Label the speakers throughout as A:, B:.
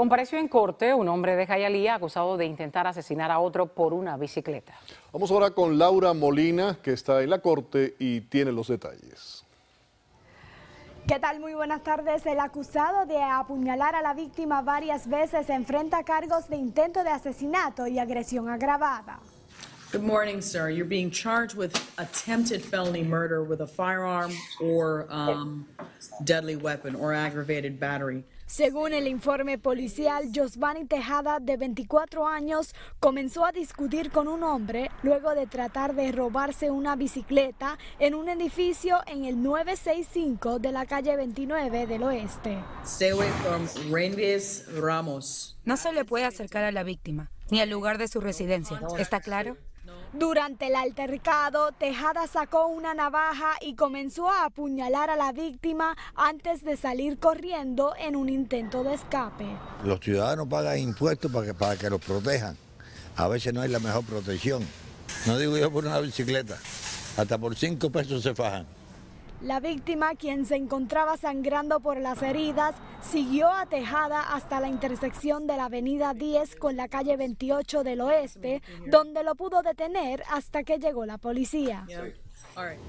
A: Compareció en corte un hombre de Jayalía acusado de intentar asesinar a otro por una bicicleta.
B: Vamos ahora con Laura Molina, que está en la corte y tiene los detalles.
A: ¿Qué tal? Muy buenas tardes. El acusado de apuñalar a la víctima varias veces enfrenta cargos de intento de asesinato y agresión agravada. Good morning, sir. You're being charged with attempted felony murder with a firearm or um, deadly weapon or aggravated battery. Según el informe policial, Josvani Tejada, de 24 años, comenzó a discutir con un hombre luego de tratar de robarse una bicicleta en un edificio en el 965 de la calle 29 del oeste. No se le puede acercar a la víctima ni al lugar de su residencia, ¿está claro? Durante el altercado, Tejada sacó una navaja y comenzó a apuñalar a la víctima antes de salir corriendo en un intento de escape.
B: Los ciudadanos pagan impuestos para que, para que los protejan. A veces no es la mejor protección. No digo yo por una bicicleta, hasta por cinco pesos se fajan.
A: La víctima, quien se encontraba sangrando por las heridas, siguió atejada hasta la intersección de la avenida 10 con la calle 28 del oeste, donde lo pudo detener hasta que llegó la policía.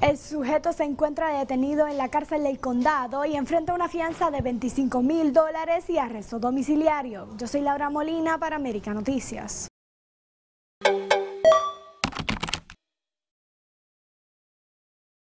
A: El sujeto se encuentra detenido en la cárcel del condado y enfrenta una fianza de 25 mil dólares y arresto domiciliario. Yo soy Laura Molina para
B: América Noticias.